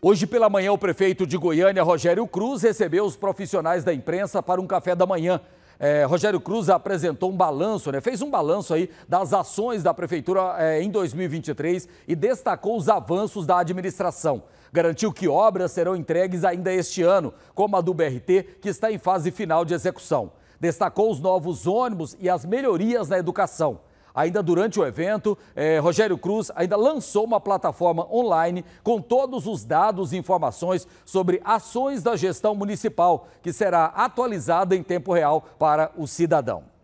Hoje pela manhã, o prefeito de Goiânia, Rogério Cruz, recebeu os profissionais da imprensa para um café da manhã. É, Rogério Cruz apresentou um balanço, né? fez um balanço aí das ações da prefeitura é, em 2023 e destacou os avanços da administração. Garantiu que obras serão entregues ainda este ano, como a do BRT, que está em fase final de execução. Destacou os novos ônibus e as melhorias na educação. Ainda durante o evento, é, Rogério Cruz ainda lançou uma plataforma online com todos os dados e informações sobre ações da gestão municipal, que será atualizada em tempo real para o cidadão.